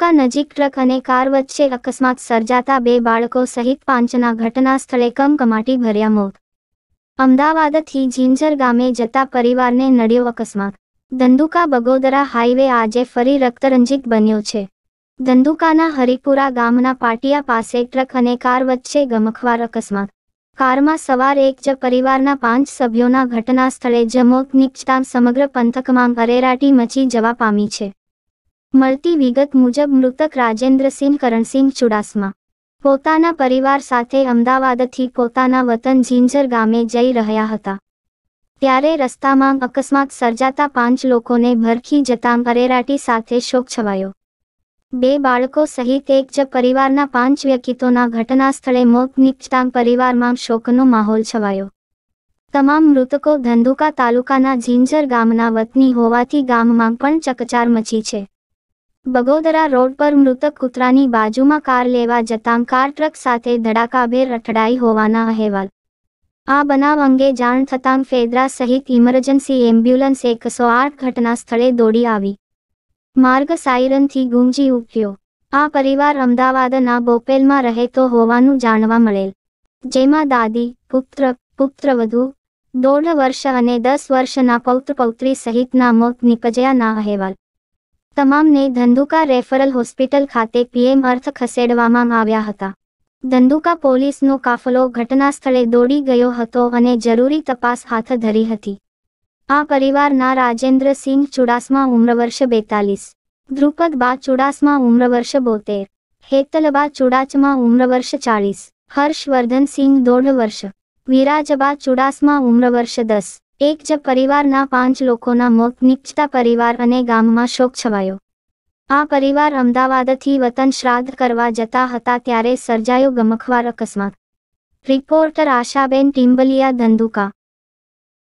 ધોળકા નજીક ટ્રક અને કાર વચ્ચે અકસ્માત સર્જાતા બે બાળકો સહિત પાંચના ઘટના સ્થળે કમકમાટી ભર્યા મોત અમદાવાદથી જિંજર ગામે જતા પરિવારને નડ્યો અકસ્માત ધંધુકા બગોદરા હાઈવે આજે ફરી રક્તરંજિત બન્યો છે ધંધુકાના હરિપુરા ગામના પાટિયા પાસે ટ્રક અને કાર વચ્ચે ગમખવાર અકસ્માત કારમાં સવાર એક જ પરિવારના પાંચ સભ્યોના ઘટના સ્થળે જમોત મોત સમગ્ર પંથકમાં અરેરાટી મચી જવા પામી છે મળતી વિગત મુજબ મૃતક રાજેન્દ્રસિંહ કરણસિંહ ચુડાસમા પોતાના પરિવાર સાથે અમદાવાદથી પોતાના વતન ઝીંઝર ગામે જઈ રહ્યા હતા ત્યારે રસ્તામાં અકસ્માત સર્જાતા પાંચ લોકોને ભરખી જતાં અરેરાટી સાથે શોક છવાયો બે બાળકો સહિત એક જ પરિવારના પાંચ વ્યક્તિત્વના ઘટના સ્થળે મોત નીપજતા પરિવારમાં શોકનો માહોલ છવાયો તમામ મૃતકો ધંધુકા તાલુકાના ઝીંઝર ગામના વતની હોવાથી ગામમાં પણ ચકચાર મચી છે બગોદરા રોડ પર મૃતક કૂતરાની બાજુમાં કાર લેવા જતાં કાર ટ્રક સાથે ધડાકાભેર રખડાઈ હોવાના અહેવાલ આ બનાવ અંગે જાણ થતાં ફેદરા સહિત ઇમરજન્સી એમ્બ્યુલન્સ એકસો આઠ ઘટના સ્થળે દોડી આવી માર્ગ સાયરનથી ગુંજી ઉઠ્યો આ પરિવાર અમદાવાદના બોપેલમાં રહેતો હોવાનું જાણવા મળેલ જેમાં દાદી પુત્ર પુત્રવધુ દોઢ વર્ષ અને દસ વર્ષના પૌત્ર પૌત્રી સહિતના મોત નીપજ્યાના અહેવાલ તમામને ધંધુકા રેફરલ હોસ્પિટલ ખાતે પીએમ અર્થ ખસેડવામાં આવ્યા હતા ધંધુકા પોલીસનો કાફલો ઘટના સ્થળે દોડી ગયો હતો અને જરૂરી તપાસ હાથ ધરી હતી આ પરિવારના રાજેન્દ્રસિંહ ચુડાસમા ઉમ્રવર્ષ બેતાલીસ ધ્રુપદબા ચુડાસમા ઉમ્રવર્ષ બોતેર હેતલબા ચુડાચમા ઉમ્રવર્ષ ચાળીસ હર્ષવર્ધનસિંહ દોઢ વર્ષ વિરાજબા ચુડાસમા ઉમ્રવર્ષ દસ એક જ પરિવારના પાંચ લોકોના મોત નીપજતા પરિવાર અને ગામમાં શોક છવાયો આ પરિવાર અમદાવાદથી વતન શ્રાદ્ધ કરવા જતા હતા ત્યારે સર્જાયો ગમખવાર અકસ્માત રિપોર્ટર આશાબેન ટિમ્બલિયા ધંધુકા